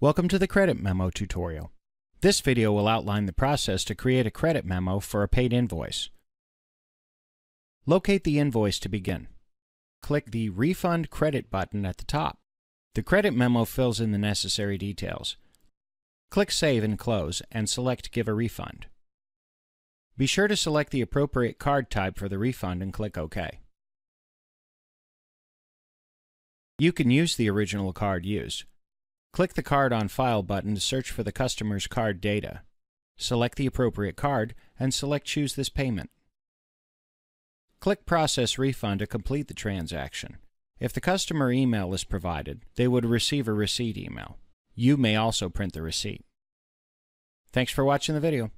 Welcome to the Credit Memo tutorial. This video will outline the process to create a credit memo for a paid invoice. Locate the invoice to begin. Click the Refund Credit button at the top. The credit memo fills in the necessary details. Click Save and Close and select Give a Refund. Be sure to select the appropriate card type for the refund and click OK. You can use the original card used, Click the Card on File button to search for the customer's card data. Select the appropriate card and select Choose this payment. Click Process Refund to complete the transaction. If the customer email is provided, they would receive a receipt email. You may also print the receipt. Thanks for watching the video.